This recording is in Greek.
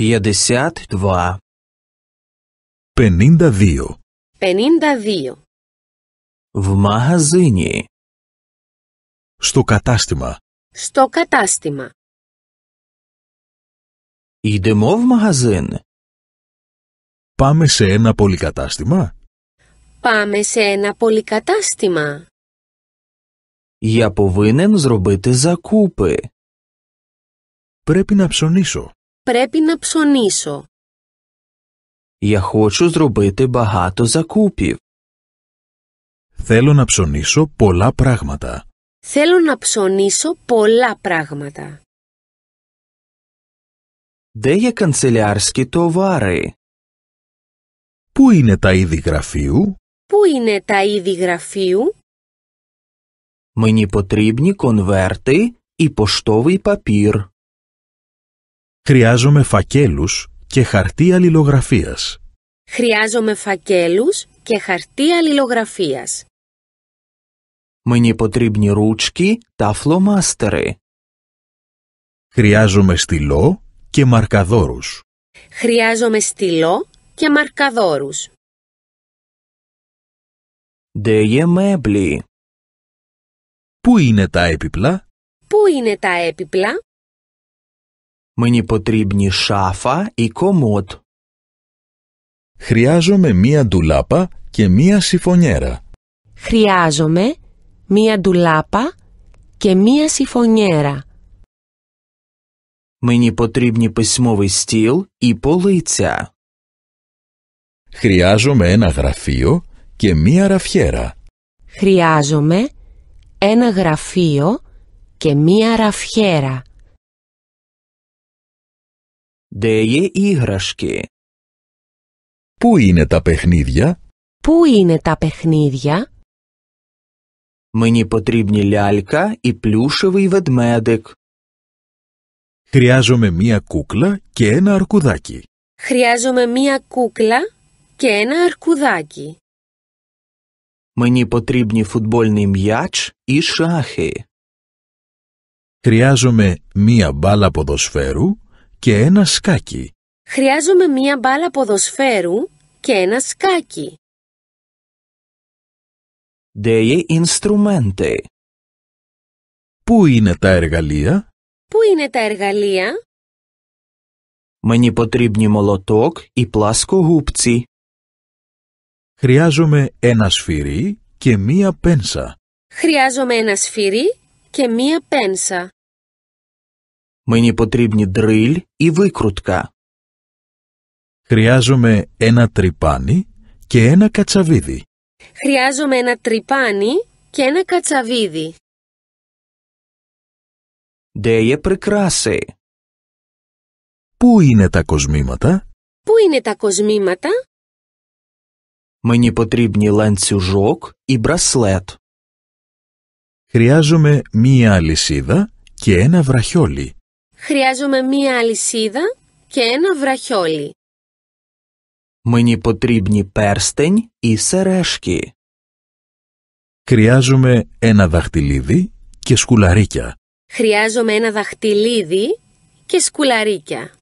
52 Πενήντα δύο. В магазині Στο κατάστημα Στο κατάστημα Йдемо в магазин Πάμε σε ένα πολυκατάστημα Πάμε σε ένα πολυκατάστημα Я повинен зробити ζακούπε. Πρέπει να ψωνίσω πρέπει να ψωνίσω. Я хочу зробити багато закупів. Θέλω να ψωνίσω πολλά πράγματα. Θέλω να ψωνίσω πολλά πράγματα. Де є канцелярські товари? Πού είναι τα είδη γραφείου? Πού είναι τα είδη γραφείου? Мені потрібні конверти і поштовий папір. Χρειάζομαι φακέλους και χαρτί αλληλογραφίας. Χρειάζομαι φακέλους και χαρτί αλληλογραφίας. Мені потрібні ручки та фломастери. Χρειάζομαι στυλό και μαρκαδόρους. Χρειάζομαι στυλό και μαρκαδόρους. Де є Πού είναι τα έπιπλα? Πού είναι τα έπιπλα? Мені потрібні шафа і комод. Χρειάζομαι μία ντουλάπα και μία σιφονιερα. Χρειάζομαι μία ντουλάπα και μία σιφονιερα. Мені потрібні письмовий стіл і полиця. Χρειάζομαι ένα γραφείο και μία ραφιέρα. Χρειάζομαι ένα γραφείο και μία ραφιέρα. Де є іграшки? Πού είναι τα παιχνίδια? Πού είναι τα παιχνίδια? Мені потрібні лялька і плюшевий ведмедик. Χρειάζομαι μία κούκλα και ένα αρκουδάκι. Χρειάζομαι μία κούκλα και ένα αρκουδάκι. Мені потрібні футбольний м'яч і шахи. Χρειάζομαι μία μπάλα ποδοσφαίρου και ένα σκάκι. Χρειάζομαι μία μπάλα ποδοσφαίρου και ένα σκάκι. Deje instrumente. Πού είναι τα εργαλεία? Πού είναι τα εργαλεία? Мені молоток і пласкогубці. Χρειάζομαι ένα σφυρί και μία πένσα. Χρειάζομαι ένα σφυρί και μία πένσα. Мені потрібні дриль і викрутка. Χρειάζομαι ένα τρυπάνι και ένα κατσαβίδι. Χρειάζομαι ένα τρυπάνι και ένα κατσαβίδι. Де є Πού είναι τα κοσμήματα? Πού είναι τα κοσμήματα? Мені потрібні λαντσιουζόκ ή μπρασλέτ. Χρειάζομαι μία αλυσίδα και ένα βραχιόλι. Χρειάζομαι μία αλυσίδα και ένα βραχιόλι. Мені потрібні перстень ή сережки. Χρειάζομαι ένα δαχτυλίδι και σκουλαρίκια. Χρειάζομαι ένα δαχτυλίδι και σκουλαρίκια.